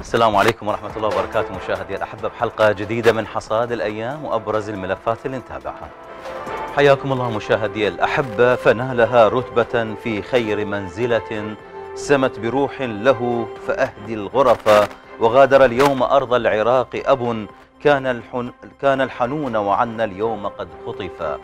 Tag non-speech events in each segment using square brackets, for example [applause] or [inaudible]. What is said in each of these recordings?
السلام عليكم ورحمة الله وبركاته مشاهدي الأحبة بحلقة جديدة من حصاد الأيام وأبرز الملفات اللي نتابعها حياكم الله مشاهدي الأحبة فنالها رتبة في خير منزلة سمت بروح له فأهدي الغرف وغادر اليوم أرض العراق أب كان, الحن كان الحنون وعنا اليوم قد خطف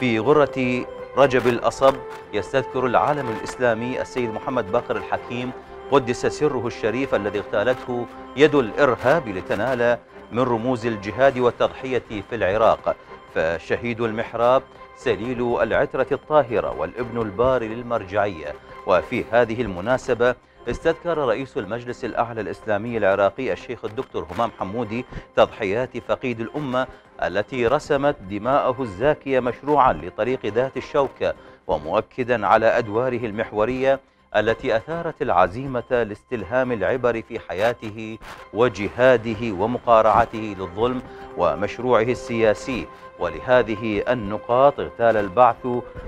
في غرة رجب الأصب يستذكر العالم الإسلامي السيد محمد باقر الحكيم قدس سره الشريف الذي اغتالته يد الإرهاب لتنال من رموز الجهاد والتضحية في العراق فشهيد المحراب سليل العترة الطاهرة والابن البار للمرجعية وفي هذه المناسبة استذكر رئيس المجلس الأعلى الإسلامي العراقي الشيخ الدكتور همام حمودي تضحيات فقيد الأمة التي رسمت دماءه الزاكية مشروعا لطريق ذات الشوكة ومؤكدا على أدواره المحورية التي أثارت العزيمة لاستلهام العبر في حياته وجهاده ومقارعته للظلم ومشروعه السياسي ولهذه النقاط اغتال البعث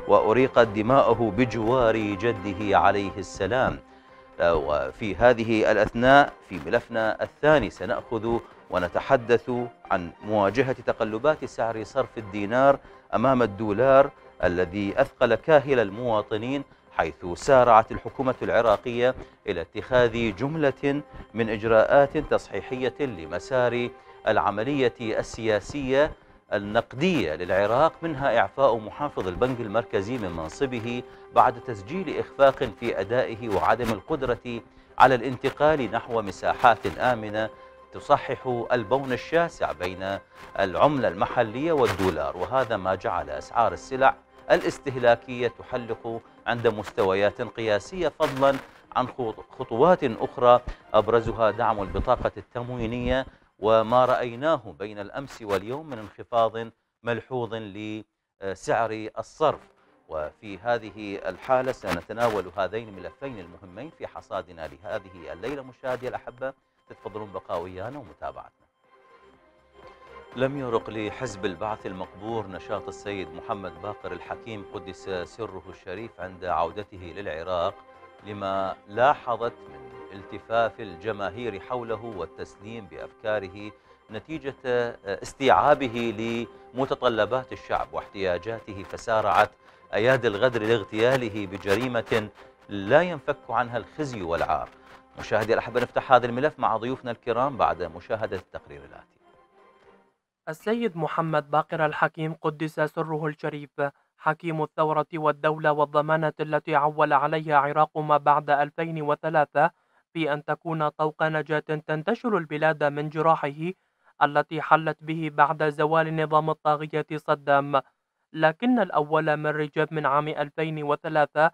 وأريقت دماؤه بجوار جده عليه السلام وفي هذه الأثناء في ملفنا الثاني سنأخذ ونتحدث عن مواجهة تقلبات سعر صرف الدينار أمام الدولار الذي أثقل كاهل المواطنين حيث سارعت الحكومة العراقية إلى اتخاذ جملة من إجراءات تصحيحية لمسار العملية السياسية النقدية للعراق منها إعفاء محافظ البنك المركزي من منصبه بعد تسجيل إخفاق في أدائه وعدم القدرة على الانتقال نحو مساحات آمنة تصحح البون الشاسع بين العملة المحلية والدولار وهذا ما جعل أسعار السلع الاستهلاكية تحلق عند مستويات قياسية فضلا عن خطوات أخرى أبرزها دعم البطاقة التموينية وما رأيناه بين الأمس واليوم من انخفاض ملحوظ لسعر الصرف وفي هذه الحالة سنتناول هذين الملفين المهمين في حصادنا لهذه الليلة مشاهدي الأحبة تتفضلون بقاء ويانا ومتابعتنا لم يرق لحزب البعث المقبور نشاط السيد محمد باقر الحكيم قدس سره الشريف عند عودته للعراق لما لاحظت من التفاف الجماهير حوله والتسليم بأفكاره نتيجة استيعابه لمتطلبات الشعب واحتياجاته فسارعت أيادي الغدر لاغتياله بجريمة لا ينفك عنها الخزي والعار مشاهدي الأحبة نفتح هذا الملف مع ضيوفنا الكرام بعد مشاهدة التقرير الآتي السيد محمد باقر الحكيم قدس سره الشريف حكيم الثورة والدولة والضمانة التي عول عليها عراق ما بعد 2003 في أن تكون طوق نجاة تنتشر البلاد من جراحه التي حلت به بعد زوال نظام الطاغية صدام لكن الأول من رجب من عام 2003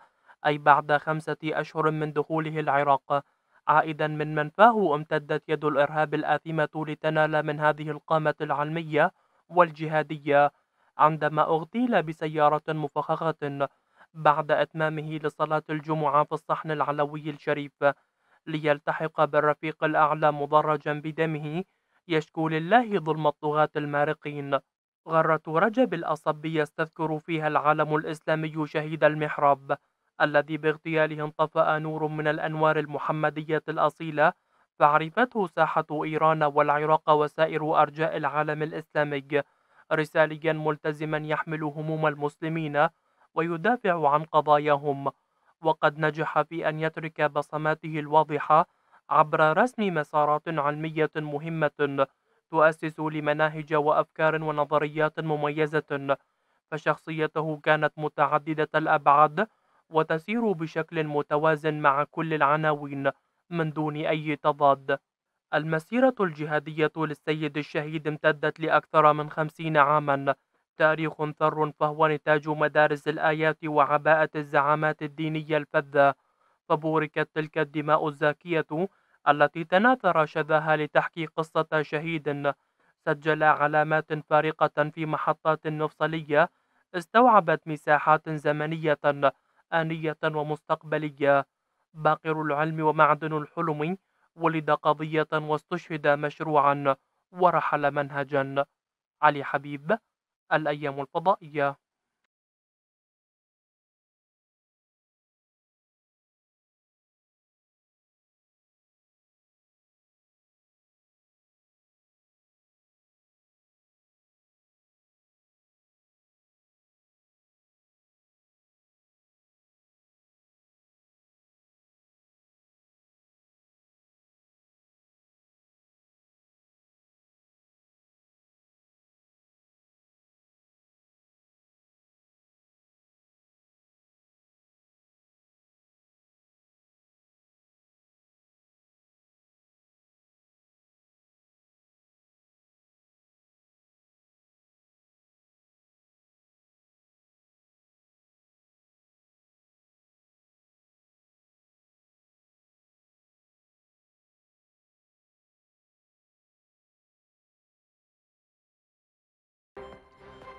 أي بعد خمسة أشهر من دخوله العراق عائدا من منفاه امتدت يد الإرهاب الآثمة لتنال من هذه القامة العلمية والجهادية عندما اغتيل بسيارة مفخخة بعد إتمامه لصلاة الجمعة في الصحن العلوي الشريف ليلتحق بالرفيق الأعلى مضرجا بدمه يشكو لله ظلم الطغاة المارقين غرة رجب الأصبي يستذكر فيها العالم الإسلامي شهيد المحراب الذي باغتياله انطفأ نور من الأنوار المحمدية الأصيلة فعرفته ساحة إيران والعراق وسائر أرجاء العالم الإسلامي رساليا ملتزما يحمل هموم المسلمين ويدافع عن قضاياهم وقد نجح في أن يترك بصماته الواضحة عبر رسم مسارات علمية مهمة تؤسس لمناهج وأفكار ونظريات مميزة فشخصيته كانت متعددة الأبعاد وتسير بشكل متوازن مع كل العناوين من دون أي تضاد المسيرة الجهادية للسيد الشهيد امتدت لأكثر من خمسين عاما تاريخ ثر فهو نتاج مدارس الآيات وعباءة الزعامات الدينية الفذة فبوركت تلك الدماء الزاكية التي تناثر شذاها لتحكي قصة شهيد سجل علامات فارقة في محطات مفصلية استوعبت مساحات زمنية آنية ومستقبلية باقر العلم ومعدن الحلم ولد قضية واستشهد مشروعا ورحل منهجا علي حبيب الأيام الفضائية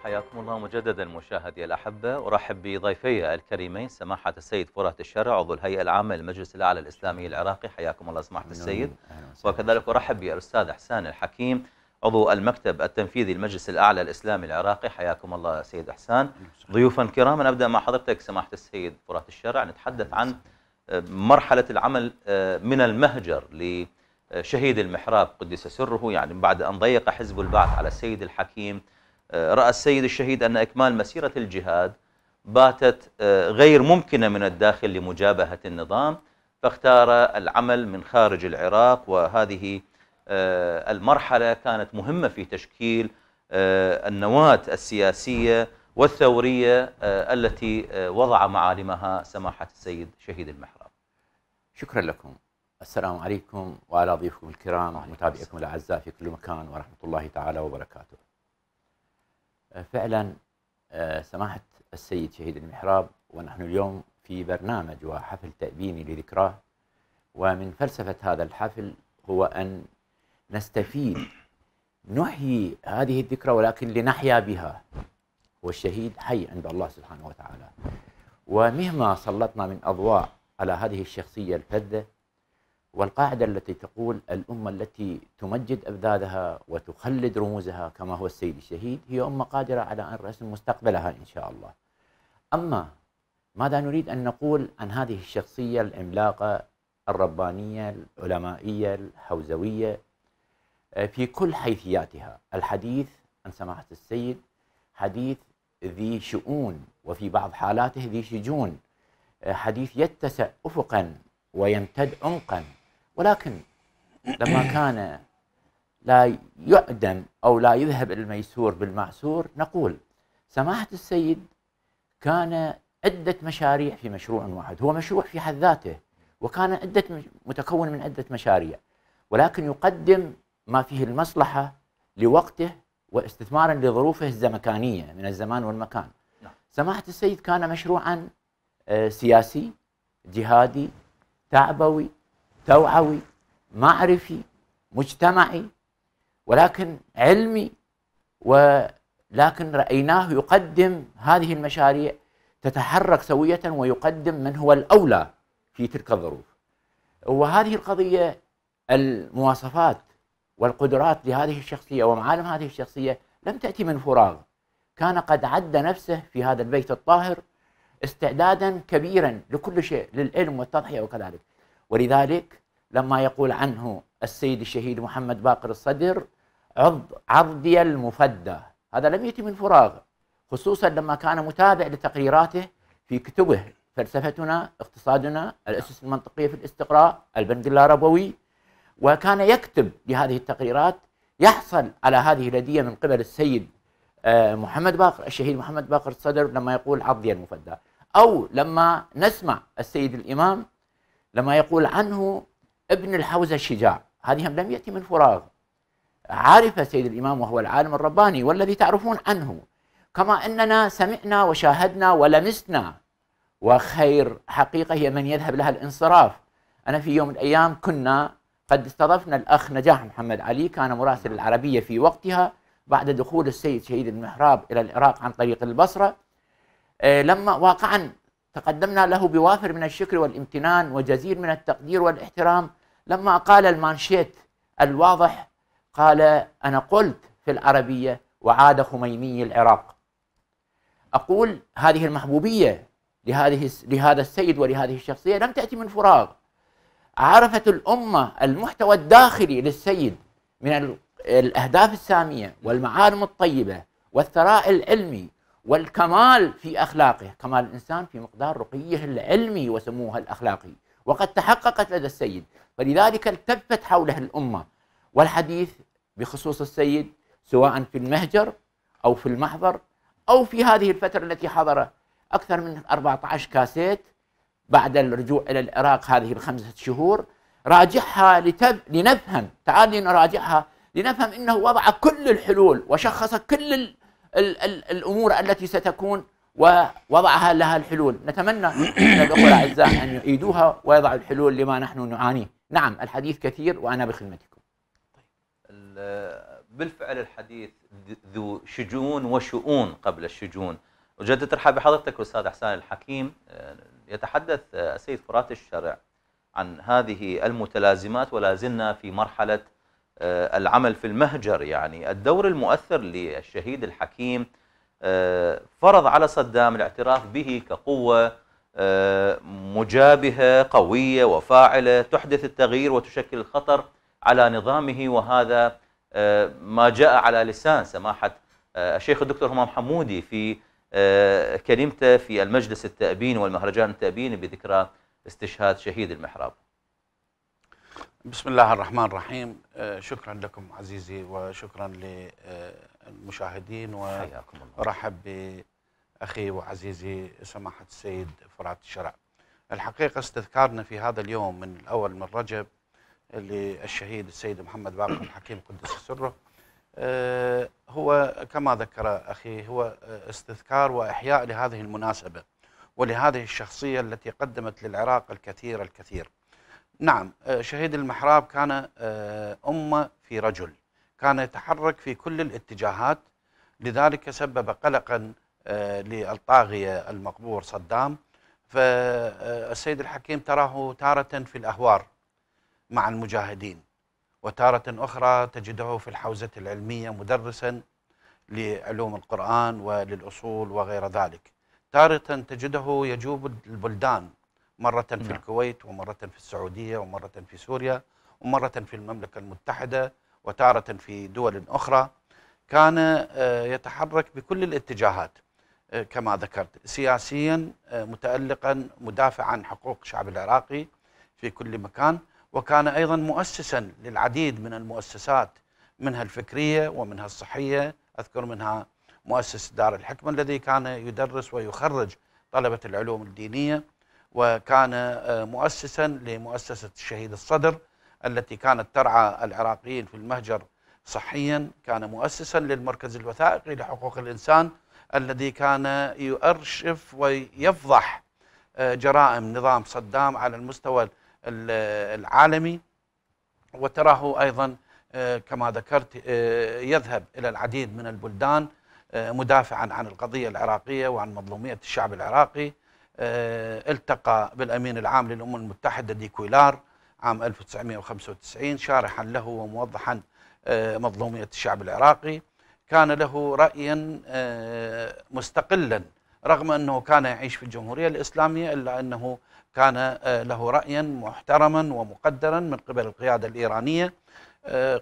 حياكم الله مجددا مشاهدي الأحبة أرحب بضيفي الكريمين سماحة السيد فرات الشرع عضو الهيئة العامة للمجلس الأعلى الإسلامي العراقي حياكم الله سماحة السيد وكذلك أرحب بالأستاذ إحسان الحكيم عضو المكتب التنفيذي للمجلس الأعلى الإسلامي العراقي حياكم الله سيد إحسان ضيوفا كراما أبدأ مع حضرتك سماحة السيد فرات الشرع نتحدث عن مرحلة العمل آه، من المهجر لشهيد المحراب قدس سره يعني بعد أن ضيق حزب البعث على السيد الحكيم رأى السيد الشهيد أن إكمال مسيرة الجهاد باتت آه، غير ممكنة من الداخل لمجابهة النظام فاختار العمل من خارج العراق وهذه آه، المرحلة كانت مهمة في تشكيل آه، النواة السياسية والثورية التي وضع معالمها سماحة السيد شهيد المحراب شكرا لكم السلام عليكم وعلى ضيوفكم الكرام ومتابعيكم الأعزاء في كل مكان ورحمة الله تعالى وبركاته فعلا آه، سماحة السيد شهيد المحراب ونحن اليوم في برنامج وحفل تأبيني لذكراه ومن فلسفة هذا الحفل هو أن نستفيد نحيي هذه الذكرى ولكن لنحيا بها والشهيد حي عند الله سبحانه وتعالى ومهما سلطنا من أضواء على هذه الشخصية الفذة والقاعدة التي تقول الأمة التي تمجد أبدادها وتخلد رموزها كما هو السيد الشهيد هي أمة قادرة على أن رسم مستقبلها إن شاء الله أما ماذا نريد أن نقول عن هذه الشخصية العملاقة الربانية العلمائية الحوزوية آه، في كل حيثياتها الحديث عن سماحة السيد حديث ذي شؤون وفي بعض حالاته ذي شجون آه، حديث يتسع أفقا ويمتد عمقا ولكن لما [coughs] كان لا يعدم أو لا يذهب الميسور بالمعسور نقول سماحة السيد كان عدة مشاريع في مشروع واحد هو مشروع في حد ذاته وكان عدة متكون من عدة مشاريع ولكن يقدم ما فيه المصلحة لوقته واستثمارا لظروفه الزمكانية من الزمان والمكان نعم. سماحة السيد كان مشروعا آه، سياسي جهادي تعبوي توعوي معرفي مجتمعي ولكن علمي ولكن رايناه يقدم هذه المشاريع تتحرك سويه ويقدم من هو الاولى في تلك الظروف وهذه القضيه المواصفات والقدرات لهذه الشخصيه ومعالم هذه الشخصيه لم تاتي من فراغ كان قد عد نفسه في هذا البيت الطاهر استعدادا كبيرا لكل شيء للعلم والتضحيه وكذلك ولذلك لما يقول عنه السيد الشهيد محمد باقر الصدر عض عضدي المفدى هذا لم يأتي من فراغ خصوصا لما كان متابع لتقريراته في كتبه فلسفتنا اقتصادنا الأسس المنطقية في الاستقراء البند اللاربوي وكان يكتب لهذه التقريرات يحصل على هذه الهدية من قبل السيد آه، محمد باقر الشهيد محمد باقر الصدر لما يقول عضي المفدى أو لما نسمع السيد الإمام لما يقول عنه ابن الحوزة الشجاع هذه لم يأتي من فراغ عرف سيد الإمام وهو العالم الرباني والذي تعرفون عنه كما أننا سمعنا وشاهدنا ولمسنا وخير حقيقة هي من يذهب لها الانصراف أنا في يوم من الأيام كنا قد استضفنا الأخ نجاح محمد علي كان مراسل العربية في وقتها بعد دخول السيد شهيد المحراب إلى العراق عن طريق البصرة آه، لما واقعا تقدمنا له بوافر من الشكر والامتنان وجزيل من التقدير والاحترام لما قال المانشيت الواضح قال أنا قلت في العربية وعاد خميني العراق أقول هذه المحبوبية لهذه لهذا السيد ولهذه الشخصية لم تأتي من فراغ عرفت الأمة المحتوى الداخلي للسيد من الأهداف السامية والمعالم الطيبة والثراء العلمي والكمال في أخلاقه كمال الإنسان في مقدار رقيه العلمي وسموه الأخلاقي وقد تحققت لدى السيد فلذلك التفت حوله الأمة والحديث بخصوص السيد سواء في المهجر أو في المحضر أو في هذه الفترة التي حضر أكثر من 14 كاسيت بعد الرجوع إلى العراق هذه الخمسة شهور راجعها لتب... لنفهم تعال لنراجعها لنفهم أنه وضع كل الحلول وشخص كل الـ الـ الامور التي ستكون ووضعها لها الحلول نتمنى من [clears throat] الاخوه الاعزاء ان يعيدوها ويضعوا الحلول لما نحن نعانيه نعم الحديث كثير وانا بخدمتكم طيب. بالفعل الحديث ذو شجون وشؤون قبل الشجون وجدت ترحب بحضرتك استاذ حسان الحكيم يتحدث السيد فرات الشرع عن هذه المتلازمات ولا زلنا في مرحله آه، العمل في المهجر يعني الدور المؤثر للشهيد الحكيم آه، فرض على صدام الاعتراف به كقوة آه، مجابهة قوية وفاعلة تحدث التغيير وتشكل الخطر على نظامه وهذا ما جاء على لسان سماحة الشيخ الدكتور همام حمودي في كلمته في المجلس التأبين والمهرجان التأبيني بذكرى استشهاد شهيد المحراب بسم الله الرحمن الرحيم آه، شكرا لكم عزيزي وشكرا للمشاهدين ورحب باخي وعزيزي سماحه السيد فرات الشرع. الحقيقه استذكارنا في هذا اليوم من الاول من رجب للشهيد السيد محمد باقر الحكيم قدس سره آه، هو كما ذكر اخي هو استذكار واحياء لهذه المناسبه ولهذه الشخصيه التي قدمت للعراق الكثير الكثير. نعم آه، شهيد المحراب كان آه، أمة في رجل كان يتحرك في كل الاتجاهات لذلك سبب قلقا آه، للطاغية المقبور صدام فالسيد الحكيم تراه تارة في الأهوار مع المجاهدين وتارة أخرى تجده في الحوزة العلمية مدرسا لعلوم القرآن وللأصول وغير ذلك تارة تجده يجوب البلدان مرة في نعم. الكويت ومرة في السعودية ومرة في سوريا ومرة في المملكة المتحدة وتارة في دول أخرى كان آه، يتحرك بكل الاتجاهات آه، كما ذكرت سياسيا آه، متألقا مدافعا عن حقوق الشعب العراقي في كل مكان وكان أيضا مؤسسا للعديد من المؤسسات منها الفكرية ومنها الصحية أذكر منها مؤسس دار الحكمة الذي كان يدرس ويخرج طلبة العلوم الدينية وكان آه، مؤسسا لمؤسسة الشهيد الصدر التي كانت ترعى العراقيين في المهجر صحيا كان مؤسسا للمركز الوثائقي لحقوق الإنسان الذي كان يؤرشف ويفضح آه، جرائم نظام صدام على المستوى العالمي وتراه أيضا آه، كما ذكرت يذهب إلى العديد من البلدان مدافعا عن القضية العراقية وعن مظلومية الشعب العراقي آه، التقى بالأمين العام للأمم المتحدة ديكويلار عام 1995 شارحا له وموضحا آه، مظلومية الشعب العراقي كان له رأيا آه، مستقلا رغم أنه كان يعيش في الجمهورية الإسلامية إلا أنه كان له رأيا محترما ومقدرا من قبل القيادة الإيرانية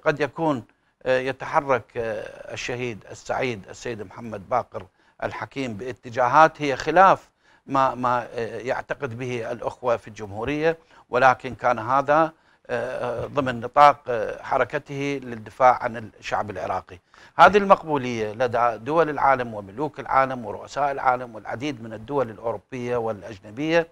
قد يكون يتحرك الشهيد السعيد السيد محمد باقر الحكيم باتجاهات هي خلاف ما ما آه، يعتقد به الاخوه في الجمهوريه ولكن كان هذا آه، ضمن نطاق آه، حركته للدفاع عن الشعب العراقي هذه المقبولية لدى دول العالم وملوك العالم ورؤساء العالم والعديد من الدول الأوروبية والأجنبية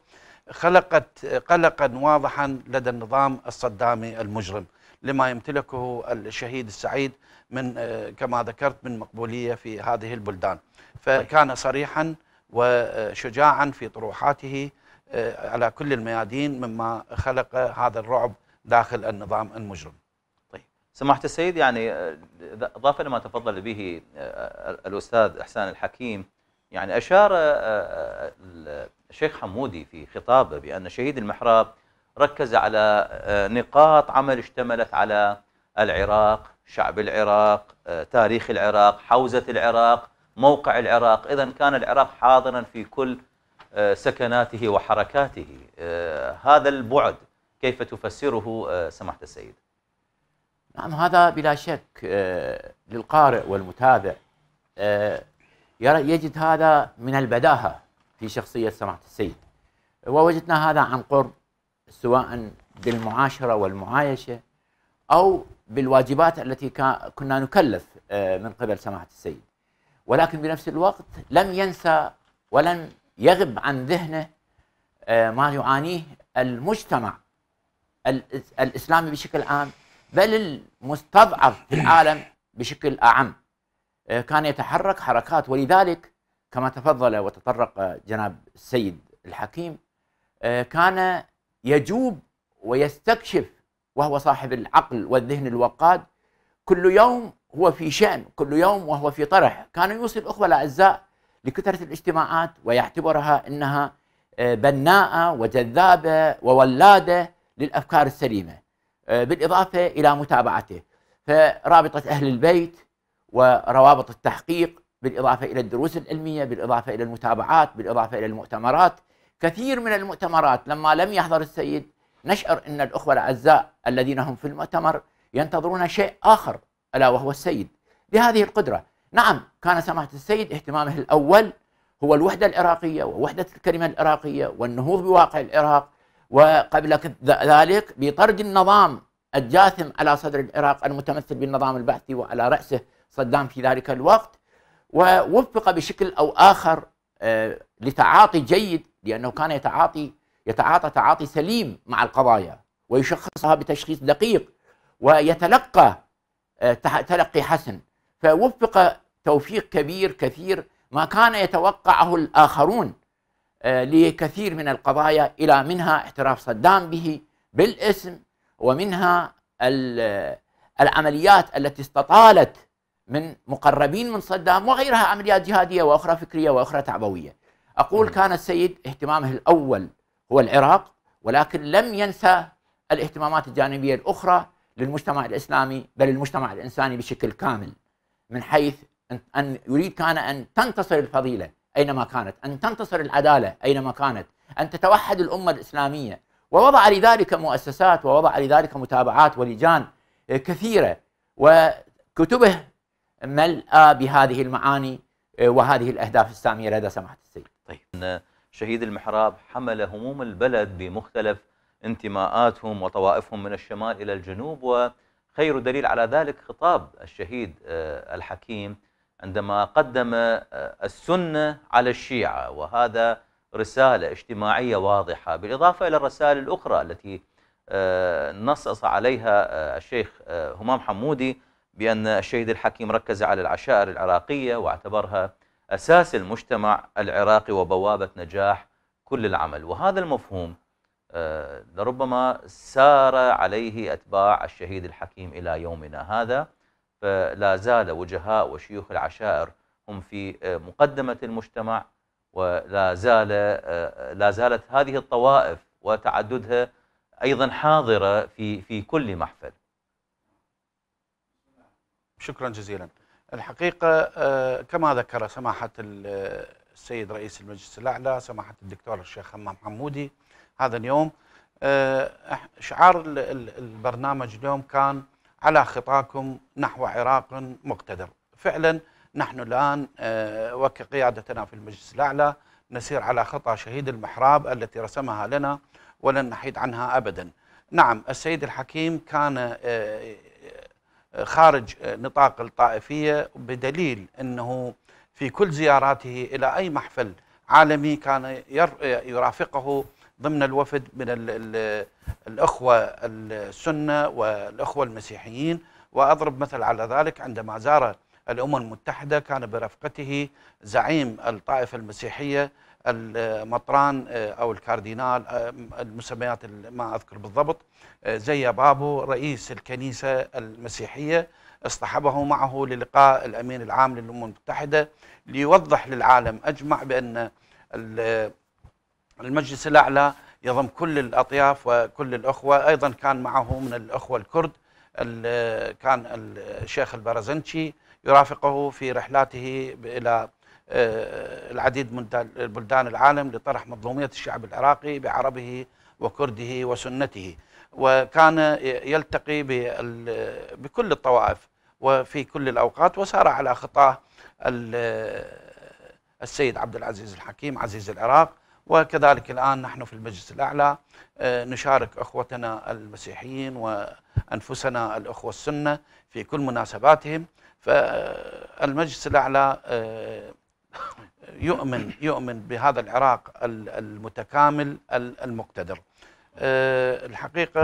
خلقت قلقا واضحا لدى النظام الصدامي المجرم لما يمتلكه الشهيد السعيد من كما ذكرت من مقبولية في هذه البلدان فكان صريحا وشجاعا في طروحاته آه، على كل الميادين مما خلق هذا الرعب داخل النظام المجرم طيب سماحة السيد يعني آه، إضافة لما تفضل به آه، الأستاذ إحسان الحكيم يعني أشار الشيخ حمودي في خطابه بأن شهيد المحراب ركز على نقاط عمل اشتملت على العراق شعب العراق تاريخ العراق حوزة العراق موقع العراق إذا كان العراق حاضرا في كل آه، سكناته وحركاته آه، هذا البعد كيف تفسره آه، سماحة السيد؟ نعم هذا بلا شك للقارئ والمتابع يجد هذا من البداهة في شخصية سماحة السيد ووجدنا هذا عن قرب سواء بالمعاشرة والمعايشة أو بالواجبات التي كنا نكلف من قبل سماحة السيد ولكن بنفس الوقت لم ينسى ولم يغب عن ذهنه آه، ما يعانيه المجتمع الاسلامي بشكل عام بل المستضعف في العالم بشكل اعم آه، كان يتحرك حركات ولذلك كما تفضل وتطرق آه، جناب السيد الحكيم كان يجوب ويستكشف وهو صاحب العقل والذهن الوقاد كل يوم هو في شأن كل يوم وهو في طرح كان يوصي الأخوة الأعزاء لكثرة الاجتماعات ويعتبرها أنها آه، بناءة وجذابة وولادة للأفكار السليمة آه، بالإضافة إلى متابعته فرابطة أهل البيت وروابط التحقيق بالإضافة إلى الدروس العلمية بالإضافة إلى المتابعات بالإضافة إلى المؤتمرات كثير من المؤتمرات لما لم يحضر السيد نشعر أن الأخوة الأعزاء الذين هم في المؤتمر ينتظرون شيء آخر ألا وهو السيد لهذه القدرة نعم كان سماحة السيد اهتمامه الأول هو الوحدة العراقية ووحدة الكلمة العراقية والنهوض بواقع العراق وقبل ذلك بطرد النظام الجاثم على صدر العراق المتمثل بالنظام البعثي وعلى رأسه صدام في ذلك الوقت ووفق بشكل أو آخر آه، لتعاطي جيد لأنه كان يتعاطي يتعاطى تعاطي سليم مع القضايا ويشخصها بتشخيص دقيق ويتلقى آه، تلقي حسن فوفق توفيق كبير كثير ما كان يتوقعه الآخرون آه، لكثير من القضايا إلى منها اعتراف صدام به بالاسم ومنها آه، العمليات التي استطالت من مقربين من صدام وغيرها عمليات جهادية وأخرى فكرية وأخرى تعبوية أقول نعم. كان السيد اهتمامه الأول هو العراق ولكن لم ينسى الاهتمامات الجانبية الأخرى للمجتمع الاسلامي بل المجتمع الانساني بشكل كامل من حيث ان يريد كان ان تنتصر الفضيله اينما كانت، ان تنتصر العداله اينما كانت، ان تتوحد الامه الاسلاميه، ووضع لذلك مؤسسات ووضع لذلك متابعات ولجان آه، كثيره وكتبه ملأ بهذه المعاني آه، وهذه الاهداف الساميه لدى سماحه السيد. طيب شهيد المحراب حمل هموم البلد بمختلف انتماءاتهم وطوائفهم من الشمال إلى الجنوب وخير دليل على ذلك خطاب الشهيد آه، الحكيم عندما قدم آه، السنة على الشيعة وهذا رسالة اجتماعية واضحة بالإضافة إلى الرسائل الأخرى التي آه، نصص عليها الشيخ همام حمودي بأن الشهيد الحكيم ركز على العشائر العراقية واعتبرها أساس المجتمع العراقي وبوابة نجاح كل العمل وهذا المفهوم آه، لربما سار عليه أتباع الشهيد الحكيم إلى يومنا هذا فلا زال وجهاء وشيوخ العشائر هم في آه، مقدمة المجتمع ولا زال آه، لا زالت هذه الطوائف وتعددها أيضا حاضرة في في كل محفل شكرا جزيلا الحقيقة كما ذكر سماحة السيد رئيس المجلس الأعلى سماحة الدكتور الشيخ همام حمودي هذا اليوم آه، شعار البرنامج اليوم كان على خطاكم نحو عراق مقتدر فعلا نحن الآن آه، وكقيادتنا في المجلس الأعلى نسير على خطى شهيد المحراب التي رسمها لنا ولن نحيد عنها أبدا نعم السيد الحكيم كان آه، خارج نطاق الطائفية بدليل أنه في كل زياراته إلى أي محفل عالمي كان يرافقه ضمن الوفد من الـ الـ الأخوة السنة والأخوة المسيحيين وأضرب مثل على ذلك عندما زار الأمم المتحدة كان برفقته زعيم الطائفة المسيحية المطران آه، أو الكاردينال آه، المسميات ما أذكر بالضبط آه، زي بابو رئيس الكنيسة المسيحية اصطحبه معه للقاء الأمين العام للأمم المتحدة ليوضح للعالم أجمع بأن يعني المجلس الأعلى يضم كل الأطياف وكل الأخوة أيضا كان معه من الأخوة الكرد كان الشيخ البرزنتشي يرافقه في رحلاته إلى آه، العديد من البلدان العالم لطرح مظلومية الشعب العراقي بعربه وكرده وسنته وكان يلتقي بكل الطوائف وفي كل الأوقات وسار على خطاه السيد عبد العزيز الحكيم عزيز العراق وكذلك الآن نحن في المجلس الأعلى آه، نشارك أخوتنا المسيحيين وأنفسنا الأخوة السنة في كل مناسباتهم فالمجلس الأعلى آه، يؤمن يؤمن بهذا العراق المتكامل المقتدر آه، الحقيقة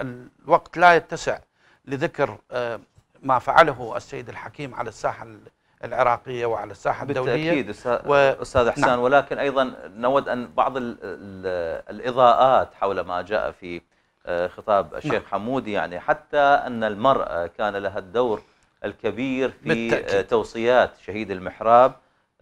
الوقت لا يتسع لذكر ما فعله السيد الحكيم على الساحة العراقيه وعلى الساحه الدوليه بالتاكيد و... استاذ حسان نعم. ولكن ايضا نود ان بعض الـ الـ الاضاءات حول ما جاء في آه، خطاب نعم. الشيخ نعم. حمودي يعني حتى ان المراه كان لها الدور الكبير في بالتأكيد. آه، توصيات شهيد المحراب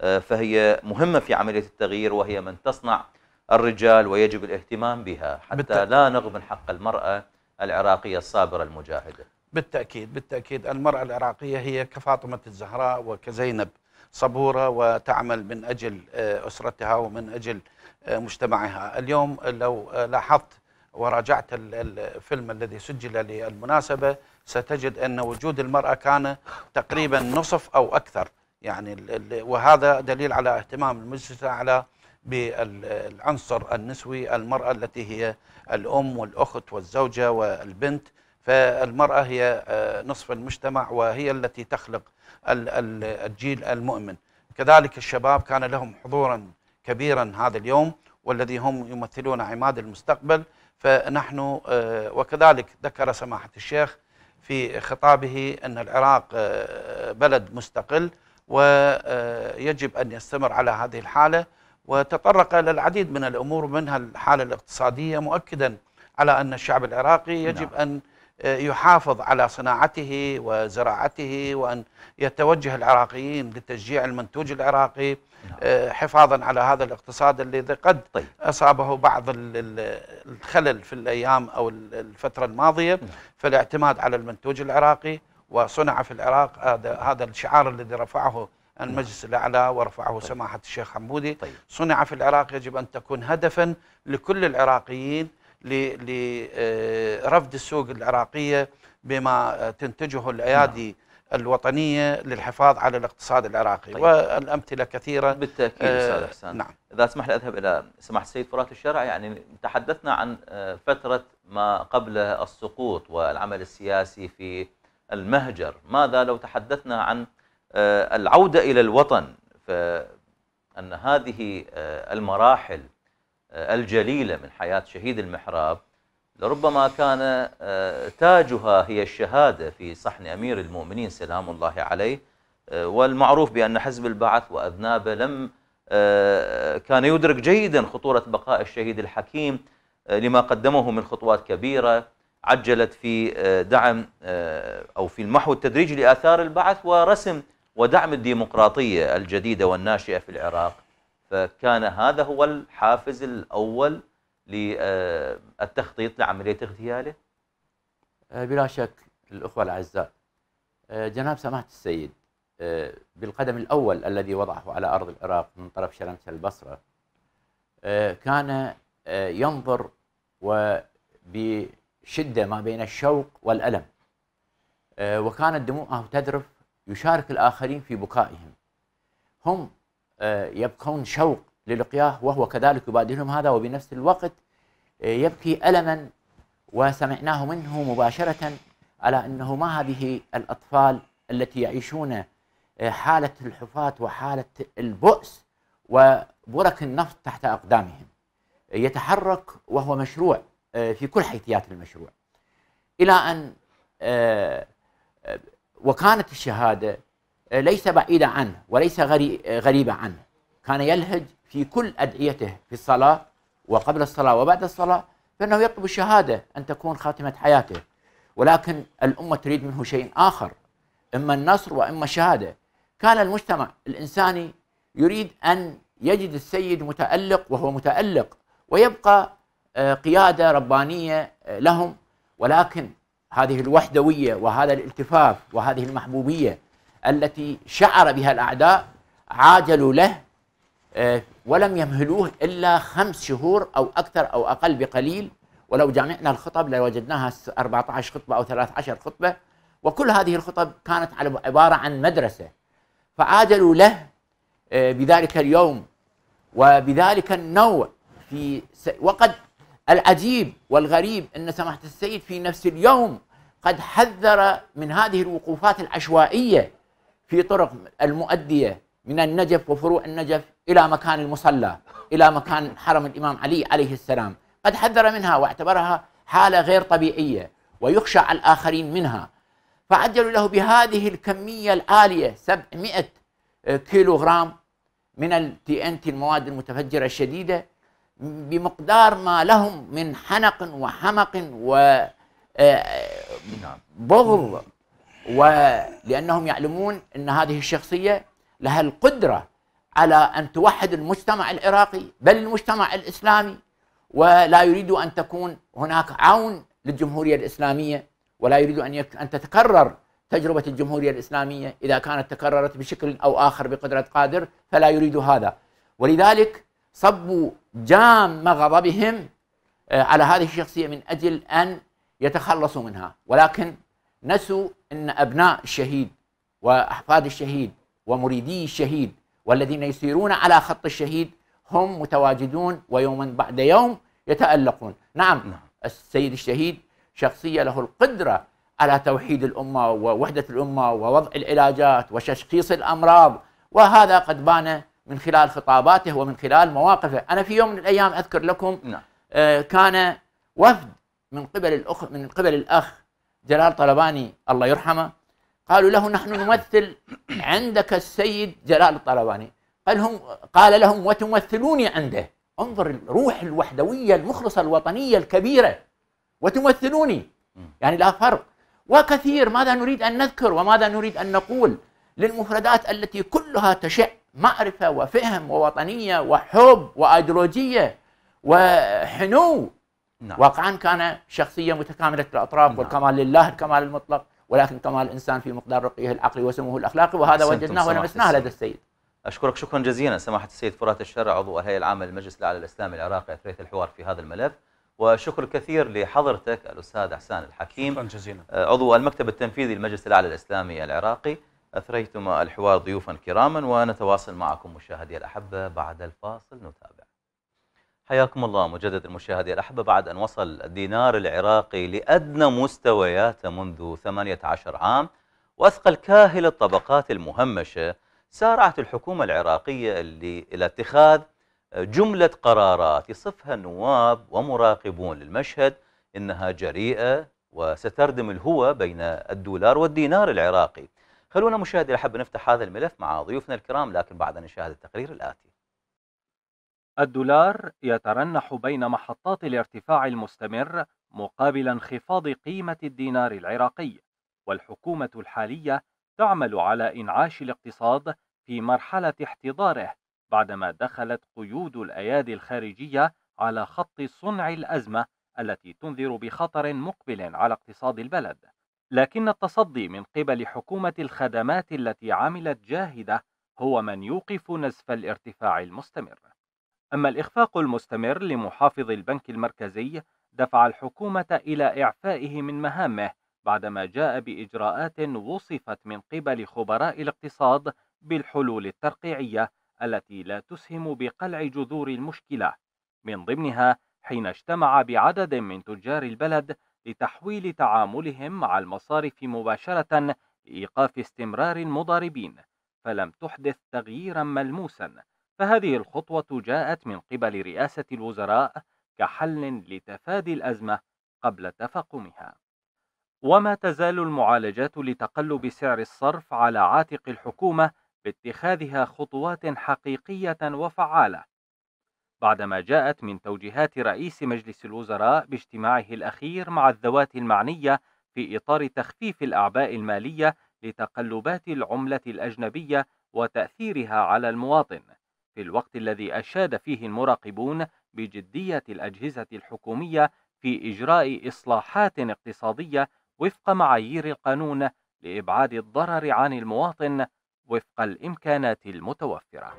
آه، فهي مهمه في عمليه التغيير وهي من تصنع الرجال ويجب الاهتمام بها حتى بالتأكيد. لا نغبن حق المراه العراقيه الصابره المجاهده بالتأكيد بالتأكيد المرأة العراقية هي كفاطمة الزهراء وكزينب صبورة وتعمل من أجل آه، أسرتها ومن أجل آه، مجتمعها اليوم لو آه، لاحظت وراجعت الفيلم الذي سجل للمناسبة ستجد أن وجود المرأة كان تقريبا نصف أو أكثر يعني وهذا دليل على اهتمام المجلس على بالعنصر النسوي المرأة التي هي الأم والأخت والزوجة والبنت فالمرأة هي آه، نصف المجتمع وهي التي تخلق الجيل المؤمن كذلك الشباب كان لهم حضورا كبيرا هذا اليوم والذي هم يمثلون عماد المستقبل فنحن آه، وكذلك ذكر سماحة الشيخ في خطابه أن العراق آه، بلد مستقل ويجب أن يستمر على هذه الحالة وتطرق إلى العديد من الأمور منها الحالة الاقتصادية مؤكدا على أن الشعب العراقي يجب نعم. أن يحافظ على صناعته وزراعته وأن يتوجه العراقيين لتشجيع المنتوج العراقي نعم. آه، حفاظا على هذا الاقتصاد الذي قد طيب. أصابه بعض الخلل في الأيام أو الفترة الماضية نعم. فالاعتماد على المنتوج العراقي وصنع في العراق هذا هذا الشعار الذي رفعه المجلس نعم. الاعلى ورفعه طيب. سماحه الشيخ حمودي طيب. صنع في العراق يجب ان تكون هدفا لكل العراقيين لرفض آه، السوق العراقية بما تنتجه الأيادي نعم. الوطنية للحفاظ على الاقتصاد العراقي طيب. والأمثلة كثيرة بالتأكيد أستاذ آه حسان نعم. إذا اسمح لي أذهب إلى سماحة السيد فرات الشرع يعني تحدثنا عن آه، فترة ما قبل السقوط والعمل السياسي في المهجر ماذا لو تحدثنا عن آه، العودة إلى الوطن فأن هذه المراحل آه، الجليلة من حياة شهيد المحراب لربما كان آه، تاجها هي الشهادة في صحن أمير المؤمنين سلام الله عليه آه، والمعروف بأن حزب البعث وأذنابه لم كان يدرك جيدا خطورة بقاء الشهيد الحكيم لما قدمه من خطوات كبيرة عجلت في دعم أو في المحو التدريجي لآثار البعث ورسم ودعم الديمقراطية الجديدة والناشئة في العراق فكان هذا هو الحافز الأول للتخطيط لعملية اغتياله آه، بلا شك الأخوة الأعزاء آه، جناب سماحة السيد آه، بالقدم الأول الذي وضعه على أرض العراق من طرف شرمشة البصرة كان ينظر وبشدة ما بين الشوق والألم وكانت دموعه تذرف يشارك الآخرين في بكائهم هم آه، يبكون شوق للقياه وهو كذلك يبادلهم هذا وبنفس الوقت آه، يبكي ألما وسمعناه منه مباشرة على أنه ما هذه الأطفال التي يعيشون آه، حالة الحفاة وحالة البؤس وبرك النفط تحت أقدامهم يتحرك وهو مشروع في كل حيثيات المشروع إلى أن وكانت الشهادة آه، ليس بعيدا عنه وليس آه، غريبا عنه كان يلهج في كل أدعيته في الصلاة وقبل الصلاة وبعد الصلاة فإنه يطلب الشهادة أن تكون خاتمة حياته ولكن الأمة تريد منه شيء آخر إما النصر وإما الشهادة كان المجتمع الإنساني يريد أن يجد السيد متألق وهو متألق ويبقى آه، قيادة ربانية لهم ولكن هذه الوحدوية وهذا الالتفاف وهذه المحبوبية التي شعر بها الأعداء عاجلوا له آه، ولم يمهلوه إلا خمس شهور أو أكثر أو أقل بقليل ولو جمعنا الخطب لوجدناها 14 خطبة أو 13 خطبة وكل هذه الخطب كانت على عبارة عن مدرسة فعاجلوا له آه، بذلك اليوم وبذلك النوع في وقد العجيب والغريب أن سماحة السيد في نفس اليوم قد حذر من هذه الوقوفات العشوائية في طرق المؤدية من النجف وفروع النجف إلى مكان المصلى إلى مكان حرم الإمام علي عليه السلام قد حذر منها واعتبرها حالة غير طبيعية ويخشى على الآخرين منها فعجلوا له بهذه الكمية العالية 700 كيلوغرام من التي تي المواد المتفجرة الشديدة بمقدار ما لهم من حنق وحمق وبغض آه، نعم. ولانهم يعلمون ان هذه الشخصيه لها القدره على ان توحد المجتمع العراقي بل المجتمع الاسلامي ولا يريد ان تكون هناك عون للجمهوريه الاسلاميه ولا يريد ان ان تتكرر تجربه الجمهوريه الاسلاميه اذا كانت تكررت بشكل او اخر بقدره قادر فلا يريد هذا ولذلك صبوا جام غضبهم آه، على هذه الشخصيه من اجل ان يتخلصوا منها ولكن نسوا أن أبناء الشهيد وأحفاد الشهيد ومريدي الشهيد والذين يسيرون على خط الشهيد هم متواجدون ويوما بعد يوم يتألقون نعم, نعم. السيد الشهيد شخصية له القدرة على توحيد الأمة ووحدة الأمة ووضع العلاجات وتشخيص الأمراض وهذا قد بان من خلال خطاباته ومن خلال مواقفه أنا في يوم من الأيام أذكر لكم نعم. آه، كان وفد من قبل الأخ من قبل الأخ جلال طلباني الله يرحمه قالوا له نحن نمثل عندك السيد جلال الطلباني قال هم قال لهم وتمثلوني عنده انظر الروح الوحدويه المخلصه الوطنيه الكبيره وتمثلوني يعني لا فرق وكثير ماذا نريد ان نذكر وماذا نريد ان نقول للمفردات التي كلها تشع معرفه وفهم ووطنيه وحب وايديولوجيه وحنو نعم. واقعا كان شخصية متكاملة الأطراف نعم. والكمال لله الكمال المطلق ولكن كمال الإنسان في مقدار رقيه العقلي وسموه الأخلاقي وهذا وجدناه ولمسناه لدى السيد أشكرك شكرا جزيلا سماحة السيد فرات الشرع عضو الهيئة العامة للمجلس الأعلى الإسلامي العراقي أثريت الحوار في هذا الملف وشكر كثير لحضرتك الأستاذ أحسان الحكيم شكرا جزيلا آه، عضو المكتب التنفيذي للمجلس الأعلى الإسلامي العراقي أثريتما الحوار ضيوفا كراما ونتواصل معكم مشاهدي الأحبة بعد الفاصل نتابع حياكم الله مجدد المشاهدين الأحبة بعد أن وصل الدينار العراقي لأدنى مستوياته منذ 18 عام وأثقل كاهل الطبقات المهمشة سارعت الحكومة العراقية اللي إلى اتخاذ جملة قرارات يصفها النواب ومراقبون للمشهد إنها جريئة وستردم الهوى بين الدولار والدينار العراقي خلونا مشاهدي الأحبة نفتح هذا الملف مع ضيوفنا الكرام لكن بعد أن نشاهد التقرير الآتي الدولار يترنح بين محطات الارتفاع المستمر مقابل انخفاض قيمة الدينار العراقي، والحكومة الحالية تعمل على إنعاش الاقتصاد في مرحلة احتضاره بعدما دخلت قيود الأيادي الخارجية على خط صنع الأزمة التي تنذر بخطر مقبل على اقتصاد البلد. لكن التصدي من قبل حكومة الخدمات التي عملت جاهدة هو من يوقف نزف الارتفاع المستمر. أما الإخفاق المستمر لمحافظ البنك المركزي دفع الحكومة إلى إعفائه من مهامه بعدما جاء بإجراءات وصفت من قبل خبراء الاقتصاد بالحلول الترقيعية التي لا تسهم بقلع جذور المشكلة من ضمنها حين اجتمع بعدد من تجار البلد لتحويل تعاملهم مع المصارف مباشرة لإيقاف استمرار المضاربين فلم تحدث تغييرا ملموسا فهذه الخطوة جاءت من قبل رئاسة الوزراء كحل لتفادي الأزمة قبل تفاقمها وما تزال المعالجات لتقلب سعر الصرف على عاتق الحكومة باتخاذها خطوات حقيقية وفعالة بعدما جاءت من توجيهات رئيس مجلس الوزراء باجتماعه الأخير مع الذوات المعنية في إطار تخفيف الأعباء المالية لتقلبات العملة الأجنبية وتأثيرها على المواطن في الوقت الذي أشاد فيه المراقبون بجدية الأجهزة الحكومية في إجراء إصلاحات اقتصادية وفق معايير القانون لإبعاد الضرر عن المواطن وفق الإمكانات المتوفرة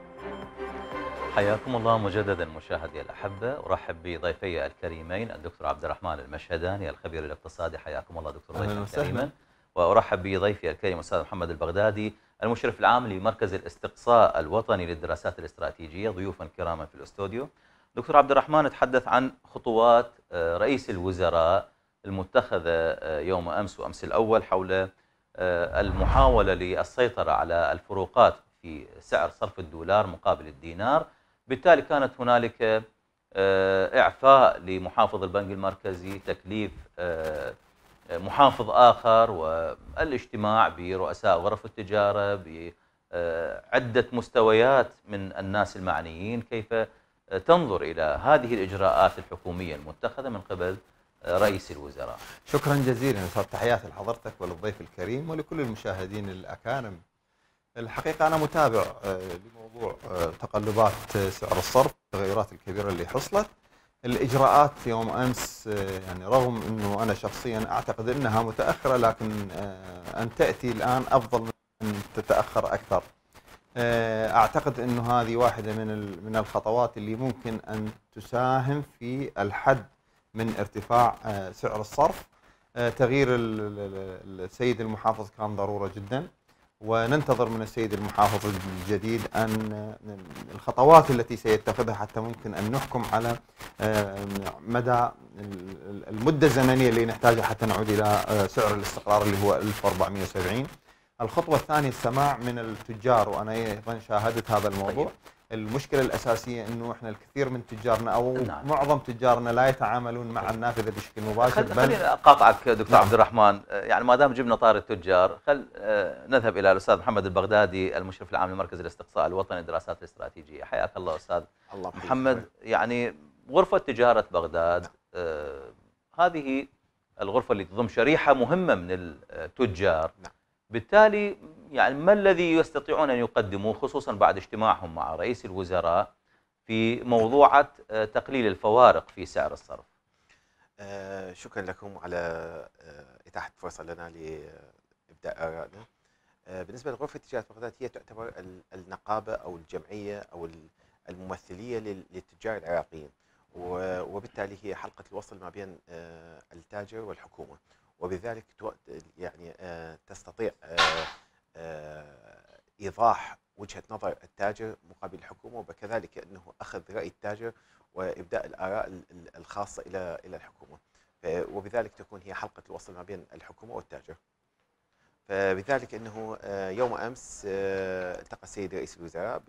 حياكم الله مجددا مشاهدي الأحبة أرحب بضيفي الكريمين الدكتور عبد الرحمن المشهداني الخبير الاقتصادي حياكم الله دكتور ضيفي كريما وارحب بضيفي الكريم الاستاذ محمد البغدادي المشرف العام لمركز الاستقصاء الوطني للدراسات الاستراتيجيه ضيوفا كراما في الاستوديو. دكتور عبد الرحمن تحدث عن خطوات آه، رئيس الوزراء المتخذه آه، يوم امس وامس الاول حول آه، المحاوله للسيطره على الفروقات في سعر صرف الدولار مقابل الدينار، بالتالي كانت هنالك اعفاء لمحافظ البنك المركزي تكليف محافظ اخر والاجتماع برؤساء غرف التجاره بعده مستويات من الناس المعنيين كيف تنظر الى هذه الاجراءات الحكوميه المتخذه من قبل رئيس الوزراء. شكرا جزيلا استاذ تحياتي لحضرتك وللضيف الكريم ولكل المشاهدين الاكارم. الحقيقه انا متابع آه، لموضوع آه، تقلبات آه، سعر الصرف، التغيرات الكبيره اللي حصلت. الاجراءات يوم امس آه، يعني رغم انه انا شخصيا اعتقد انها متاخره لكن آه، ان تاتي الان افضل من ان تتاخر اكثر. آه، اعتقد انه هذه واحده من من الخطوات اللي ممكن ان تساهم في الحد من ارتفاع سعر الصرف. تغيير السيد المحافظ كان ضروره جدا. وننتظر من السيد المحافظ الجديد أن الخطوات التي سيتخذها حتى ممكن أن نحكم على مدى المدة الزمنية اللي نحتاجها حتى نعود إلى آه، سعر الاستقرار اللي هو 1470 الخطوة الثانية السماع من التجار وأنا أيضا شاهدت هذا الموضوع طيب. المشكله الاساسيه انه احنا الكثير من تجارنا او نعم. معظم تجارنا لا يتعاملون مع النافذه بشكل مباشر خل... بل خليني اقاطعك دكتور نعم. عبد الرحمن آه، يعني ما دام جبنا طار التجار خل آه، نذهب الى الاستاذ محمد البغدادي المشرف العام لمركز الاستقصاء الوطني للدراسات الاستراتيجيه حياك الله استاذ الله محمد فيه. يعني غرفه تجاره بغداد نعم. آه هذه الغرفه اللي تضم شريحه مهمه من التجار نعم. بالتالي يعني ما الذي يستطيعون أن يقدموه خصوصا بعد اجتماعهم مع رئيس الوزراء في موضوعة آه، تقليل الفوارق في سعر الصرف آه شكرا لكم على آه إتاحة فرصة لنا لإبداء آرائنا آه بالنسبة لغرفة التجارة بغداد هي تعتبر النقابة أو الجمعية أو الممثلية للتجار العراقيين وبالتالي هي حلقة الوصل ما بين آه، التاجر والحكومة وبذلك يعني آه، تستطيع آه، ايضاح وجهه نظر التاجر مقابل الحكومه وكذلك انه اخذ راي التاجر وابداء الاراء الخاصه الى الى الحكومه وبذلك تكون هي حلقه الوصل ما بين الحكومه والتاجر فبذلك انه آه، يوم امس آه، التقى السيد رئيس الوزراء ب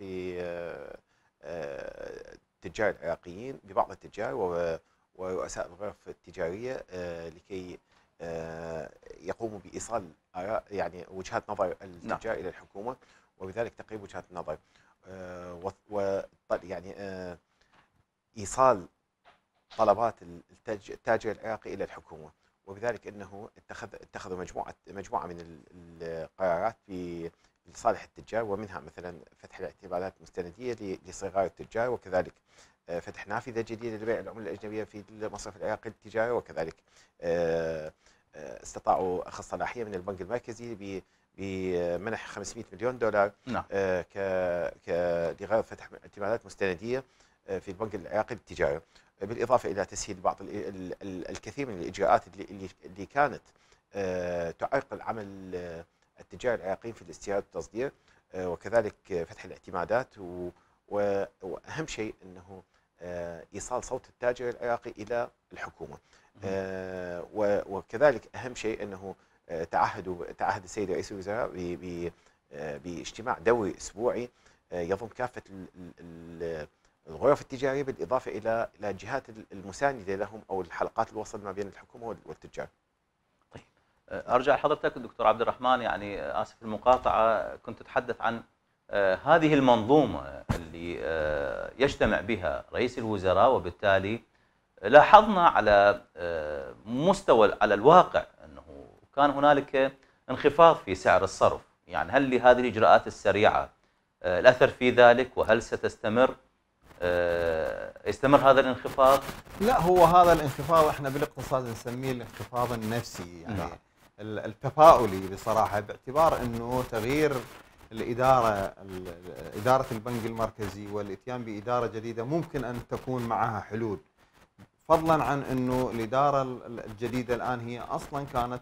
التجار العراقيين ببعض التجار ورؤساء الغرف التجاريه لكي آه، يقوموا بايصال اراء يعني وجهات نظر التجار نعم. الى الحكومه وبذلك تقريب وجهات النظر آه، و يعني آه، ايصال طلبات التاجر العراقي الى الحكومه وبذلك انه اتخذ اتخذوا مجموعه مجموعه من القرارات في لصالح التجار ومنها مثلا فتح الاعتبارات المستنديه لصغار التجار وكذلك فتح نافذه جديده لبيع العمله الاجنبيه في مصرف العراق التجاري وكذلك آه، آه، استطاعوا اخذ صلاحيه من البنك المركزي بمنح 500 مليون دولار نعم. آه، ك لغرض فتح اعتمادات مستنديه في البنك العراقي التجاري بالاضافه الى تسهيل بعض الكثير من الاجراءات اللي اللي كانت تعرقل عمل التجار العراقيين في الاستيراد والتصدير وكذلك فتح الاعتمادات واهم شيء انه آه، ايصال صوت التاجر العراقي الى الحكومه آه، وكذلك اهم شيء انه آه، تعهد تعهد السيد رئيس الوزراء باجتماع دوري اسبوعي يضم كافه الغرف التجاريه بالاضافه الى الى الجهات المسانده لهم او الحلقات الوصل ما بين الحكومه والتجار. طيب ارجع لحضرتك دكتور عبد الرحمن يعني اسف المقاطعه كنت تتحدث عن آه، هذه المنظومه اللي آه، يجتمع بها رئيس الوزراء وبالتالي لاحظنا على آه، مستوى على الواقع انه كان هنالك انخفاض في سعر الصرف، يعني هل لهذه الاجراءات السريعه الاثر في ذلك وهل ستستمر؟ يستمر هذا الانخفاض؟ لا هو هذا الانخفاض احنا بالاقتصاد نسميه الانخفاض النفسي يعني نعم. التفاؤلي بصراحه باعتبار انه تغيير الاداره اداره البنك المركزي والاتيان باداره جديده ممكن ان تكون معها حلول فضلا عن انه الاداره الجديده الان هي اصلا كانت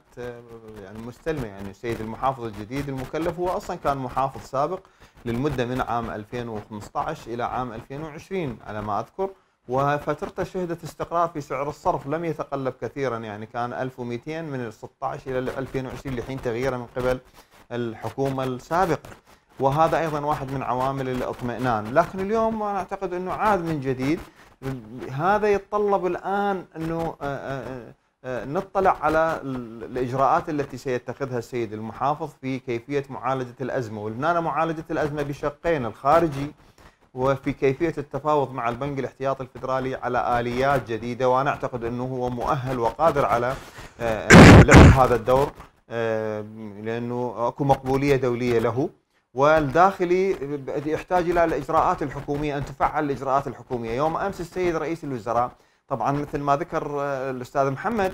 يعني مستلمه يعني السيد المحافظ الجديد المكلف هو اصلا كان محافظ سابق للمده من عام 2015 الى عام 2020 على ما اذكر وفترته شهدت استقرار في سعر الصرف لم يتقلب كثيرا يعني كان 1200 من 16 الى 2020 لحين تغييره من قبل الحكومة السابقة وهذا أيضا واحد من عوامل الاطمئنان لكن اليوم أنا أعتقد أنه عاد من جديد هذا يتطلب الآن أنه آه، آه، آه، نطلع على الإجراءات التي سيتخذها السيد المحافظ في كيفية معالجة الأزمة ولنا معالجة الأزمة بشقين الخارجي وفي كيفية التفاوض مع البنك الاحتياطي الفدرالي على آليات جديدة وأنا أعتقد أنه هو مؤهل وقادر على لعب هذا الدور لانه اكو مقبوليه دوليه له والداخلي يحتاج الى الاجراءات الحكوميه ان تفعل الاجراءات الحكوميه، يوم امس السيد رئيس الوزراء طبعا مثل ما ذكر آه، الاستاذ محمد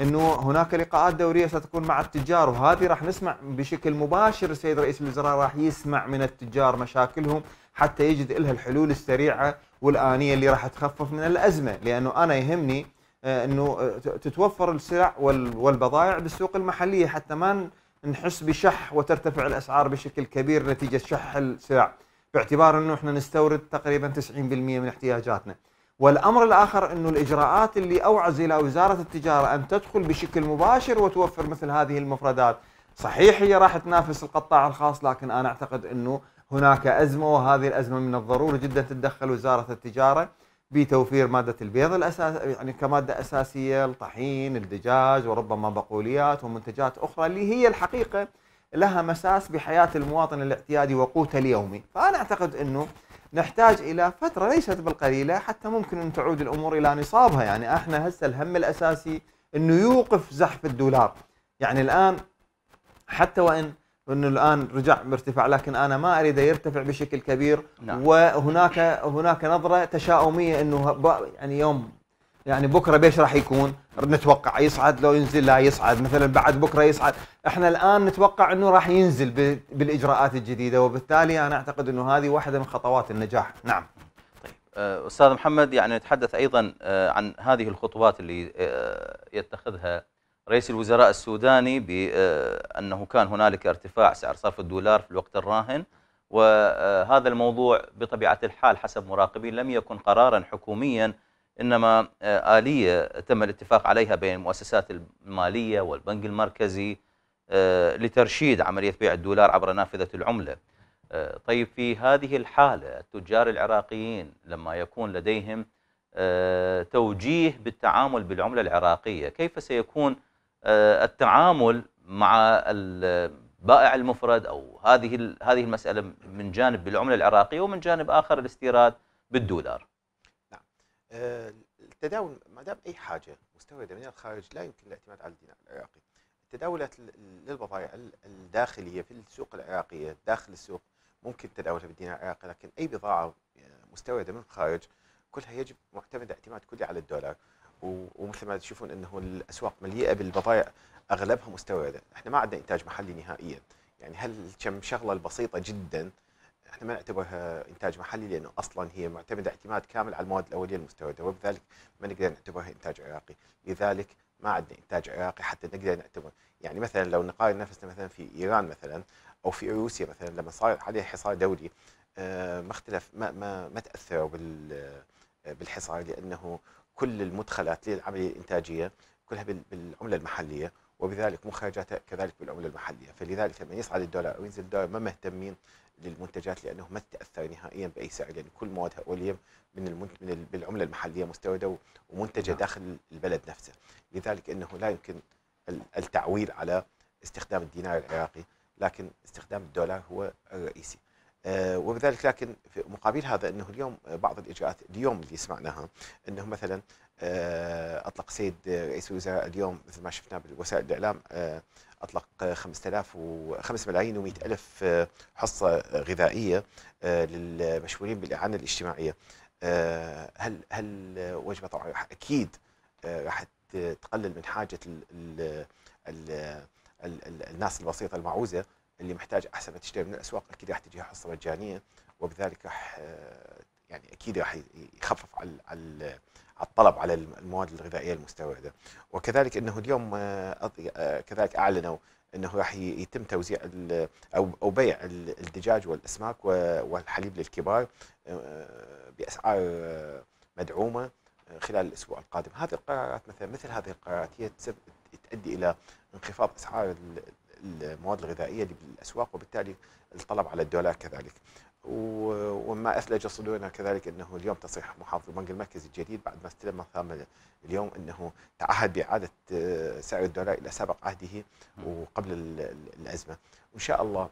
انه هناك لقاءات دوريه ستكون مع التجار وهذه راح نسمع بشكل مباشر السيد رئيس الوزراء راح يسمع من التجار مشاكلهم حتى يجد لها الحلول السريعه والانيه اللي راح تخفف من الازمه، لانه انا يهمني آه، انه آه، تتوفر السلع والبضائع بالسوق المحليه حتى ما نحس بشح وترتفع الاسعار بشكل كبير نتيجه شح السلع باعتبار انه احنا نستورد تقريبا 90% من احتياجاتنا. والامر الاخر انه الاجراءات اللي اوعز الى وزاره التجاره ان تدخل بشكل مباشر وتوفر مثل هذه المفردات، صحيح هي راح تنافس القطاع الخاص لكن انا اعتقد انه هناك ازمه وهذه الازمه من الضروري جدا تتدخل وزاره التجاره بتوفير مادة البيض الأساس يعني كمادة أساسية الطحين الدجاج وربما بقوليات ومنتجات أخرى اللي هي الحقيقة لها مساس بحياة المواطن الاعتيادي وقوته اليومي فأنا أعتقد أنه نحتاج إلى فترة ليست بالقليلة حتى ممكن أن تعود الأمور إلى نصابها يعني إحنا هسه الهم الأساسي أنه يوقف زحف الدولار يعني الآن حتى وإن انه الان رجع بارتفاع لكن انا ما اريده يرتفع بشكل كبير نعم. وهناك هناك نظره تشاؤميه انه يعني يوم يعني بكره بيش راح يكون نتوقع يصعد لو ينزل لا يصعد مثلا بعد بكره يصعد احنا الان نتوقع انه راح ينزل بالاجراءات الجديده وبالتالي انا اعتقد انه هذه واحده من خطوات النجاح نعم طيب آه، استاذ محمد يعني نتحدث ايضا آه، عن هذه الخطوات اللي آه، يتخذها رئيس الوزراء السوداني بأنه آه، كان هنالك ارتفاع سعر صرف الدولار في الوقت الراهن وهذا آه، الموضوع بطبيعة الحال حسب مراقبين لم يكن قرارا حكوميا إنما آه، آلية تم الاتفاق عليها بين المؤسسات المالية والبنك المركزي لترشيد عملية بيع الدولار عبر نافذة العملة طيب في هذه الحالة التجار العراقيين لما يكون لديهم توجيه بالتعامل بالعملة العراقية كيف سيكون آه، التعامل مع البائع المفرد او هذه هذه المساله من جانب بالعمله العراقيه ومن جانب اخر الاستيراد بالدولار. نعم. آه، التداول ما دام اي حاجه مستورده من الخارج لا يمكن الاعتماد على الدينار العراقي. التداولات للبضائع الداخليه في السوق العراقيه داخل السوق ممكن تداولها بالدينار العراقي لكن اي بضاعه مستورده من الخارج كلها يجب معتمده اعتماد كلي على الدولار. ومثل ما تشوفون انه الاسواق مليئه بالبضائع اغلبها مستورده، احنا ما عندنا انتاج محلي نهائيا، يعني هل كم شغله البسيطه جدا احنا ما نعتبرها انتاج محلي لانه اصلا هي معتمده اعتماد كامل على المواد الاوليه المستورده وبذلك ما نقدر نعتبرها انتاج عراقي، لذلك ما عندنا انتاج عراقي حتى نقدر نعتبر، يعني مثلا لو نقارن نفسنا مثلا في ايران مثلا او في روسيا مثلا لما صار عليه حصار دولي آه، ما اختلف ما ما ما تاثروا بال بالحصار لانه كل المدخلات للعمليه الانتاجيه كلها بالعمله المحليه وبذلك مخرجاتها كذلك بالعمله المحليه فلذلك لما يصعد الدولار او ينزل الدولار ما مهتمين للمنتجات لانه ما تاثر نهائيا باي سعر لان كل موادها اوليه من, المنت... من بالعمله المحليه مستورده ومنتجه نعم. داخل البلد نفسه لذلك انه لا يمكن التعويل على استخدام الدينار العراقي لكن استخدام الدولار هو الرئيسي آه، وبذلك لكن في مقابل هذا انه اليوم بعض الاجراءات اليوم اللي سمعناها انه مثلا آه، اطلق سيد رئيس الوزراء اليوم مثل ما شفنا بوسائل الاعلام آه، اطلق 5000 و 5 ملايين و100 الف حصه غذائيه للمشغولين بالاعانه الاجتماعيه هل هل وجبه طبعا اكيد راح تقلل من حاجه الـ الـ الـ الناس البسيطه المعوزه اللي محتاج احسن تشتري من الاسواق اكيد راح تجيها حصه مجانيه وبذلك راح آه، يعني اكيد راح يخفف على على الطلب على المواد الغذائيه المستورده وكذلك انه اليوم آه، آه، كذلك اعلنوا انه راح يتم توزيع او او بيع الدجاج والاسماك والحليب للكبار باسعار مدعومه خلال الاسبوع القادم، هذه القرارات مثلا مثل هذه القرارات هي تؤدي الى انخفاض اسعار المواد الغذائيه اللي بالاسواق وبالتالي الطلب على الدولار كذلك. وما اثلج صدورنا كذلك انه اليوم تصريح محافظ البنك المركزي الجديد بعد ما استلم مهام اليوم انه تعهد باعاده آه، سعر الدولار الى سابق عهده وقبل الازمه وان شاء الله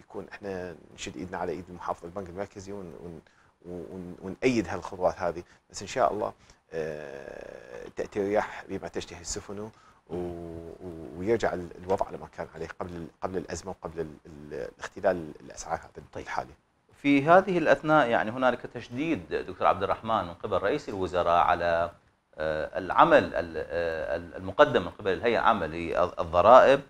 يكون احنا نشد ايدنا على ايد محافظ البنك المركزي ونأيد هالخطوات هذه بس ان شاء الله آه، تاتي رياح بما تشتهي السفن ويرجع الوضع على ما كان عليه قبل قبل الازمه وقبل الاختلال الاسعار هذا طيب. الحالي. في هذه الاثناء يعني هنالك تشديد دكتور عبد الرحمن من قبل رئيس الوزراء على آه، العمل آه، المقدم من قبل الهيئه العامه للضرائب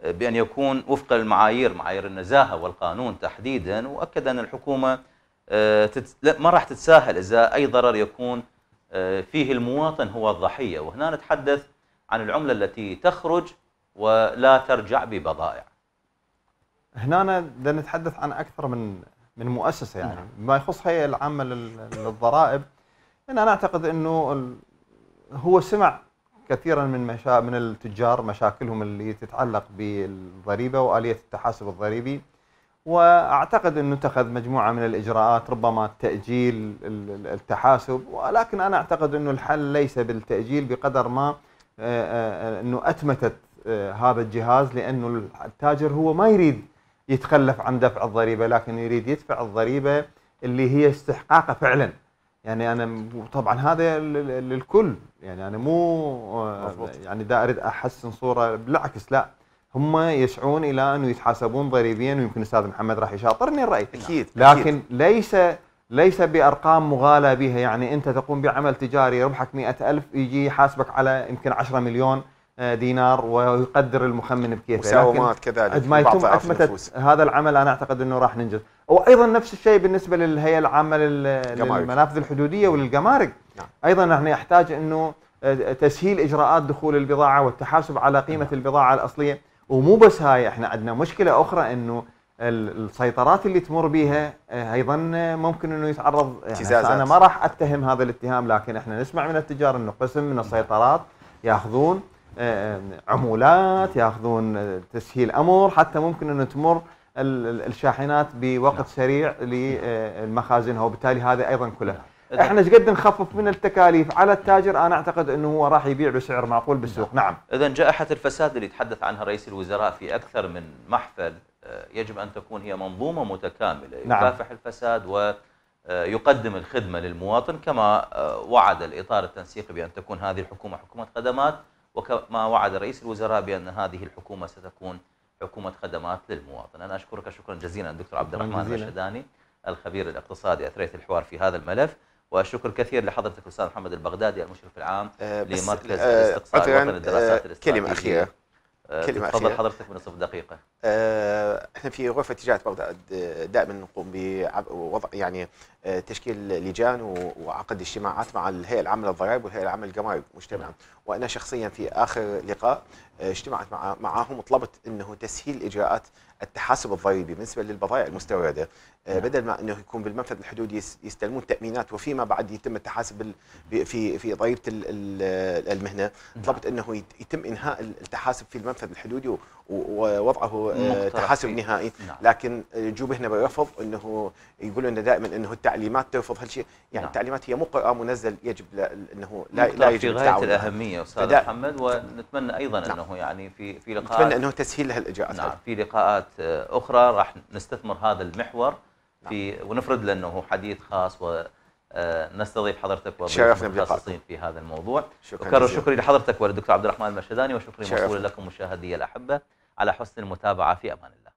آه، بان يكون وفق المعايير معايير النزاهه والقانون تحديدا واكد ان الحكومه ما راح تتساهل اذا اي ضرر يكون فيه المواطن هو الضحيه وهنا نتحدث عن العمله التي تخرج ولا ترجع ببضائع. هنا بدنا نتحدث عن اكثر من من مؤسسه يعني نعم. بما يخص هيئه العامه للضرائب انا اعتقد انه هو سمع كثيرا من مشا... من التجار مشاكلهم اللي تتعلق بالضريبه واليه التحاسب الضريبي واعتقد انه اتخذ مجموعه من الاجراءات ربما تاجيل التحاسب ولكن انا اعتقد انه الحل ليس بالتاجيل بقدر ما آه، آه، آه، انه اتمتت هذا الجهاز لانه التاجر هو ما يريد يتخلف عن دفع الضريبه لكن يريد يدفع الضريبه اللي هي استحقاقه فعلا يعني انا طبعا هذا للكل يعني انا مو يعني دا اريد احسن صوره بالعكس لا هم يسعون الى انه يتحاسبون ضريبيا ويمكن استاذ محمد راح يشاطرني الراي اكيد لكن أكيد. ليس ليس بارقام مغالى بها يعني انت تقوم بعمل تجاري ربحك مئة ألف يجي يحاسبك على يمكن 10 مليون آه، دينار ويقدر المخمن بكيفه مساومات كذلك ما يتم اتمتت هذا العمل انا اعتقد انه راح ننجز وايضا نفس الشيء بالنسبه للهيئه العامه للمنافذ الحدوديه وللجمارك نعم. ايضا احنا يحتاج انه آه، تسهيل اجراءات دخول البضاعه والتحاسب على قيمه نعم. البضاعه الاصليه ومو بس هاي احنا عندنا مشكله اخرى انه السيطرات اللي تمر بها آه، ايضا ممكن انه يتعرض يعني انا ما راح اتهم هذا الاتهام لكن احنا نسمع من التجار انه قسم من السيطرات ياخذون آه، آه، عمولات ياخذون تسهيل امر حتى ممكن انه تمر الشاحنات بوقت نعم. سريع لمخازنها وبالتالي هذا ايضا كله نعم. احنا ايش قد نخفف من التكاليف على التاجر انا اعتقد انه هو راح يبيع بسعر معقول بالسوق نعم, نعم. اذا جائحه الفساد اللي تحدث عنها رئيس الوزراء في اكثر من محفل يجب أن تكون هي منظومة متكاملة نعم. يكافح نعم. الفساد ويقدم آه، الخدمة للمواطن كما آه، وعد الإطار التنسيقي بأن تكون هذه الحكومة حكومة خدمات وكما وعد رئيس الوزراء بأن هذه الحكومة ستكون حكومة خدمات للمواطن أنا أشكرك شكرا جزيلا الدكتور عبد الرحمن الرشداني الخبير الاقتصادي أثريت الحوار في هذا الملف وشكر كثير لحضرتك الاستاذ محمد البغدادي المشرف العام آه، لمركز الاستقصاء وطن للدراسات أه كلمه اخيره آه، كلمة تفضل حضرتك من نصف دقيقة. آه، احنا في غرفة تجارة بغداد آه، دائما نقوم بوضع يعني تشكيل لجان وعقد اجتماعات مع الهيئة العامة للضرائب والهيئة العامة للجمارك مجتمعا، نعم. وأنا شخصيا في آخر لقاء اجتمعت مع معهم وطلبت أنه تسهيل إجراءات التحاسب الضريبي بالنسبة للبضائع المستوردة آه، نعم. بدل ما انه يكون بالمنفذ الحدودي يستلمون تامينات وفيما بعد يتم التحاسب في في ضريبه المهنه نعم. طلبت انه يتم انهاء التحاسب في المنفذ الحدودي ووضعه آه، تحاسب إيه. نهائي نعم. لكن جوب هنا برفض انه يقول لنا دائما انه التعليمات ترفض هالشيء يعني نعم. التعليمات هي مو قران منزل يجب انه لا لا يجب في غايه الاهميه استاذ محمد ونتمنى ايضا نعم. انه يعني في في لقاءات نتمنى انه تسهيل لهالاجراءات نعم في لقاءات آه، اخرى راح نستثمر هذا المحور في ونفرد لانه انه حديث خاص و آه، نستضيف حضرتك وضيوف متخصصين في هذا الموضوع شكرا أكرر شكري لحضرتك والدكتور عبد الرحمن المشهداني وشكري موصول لكم مشاهدي الأحبة على حسن المتابعة في أمان الله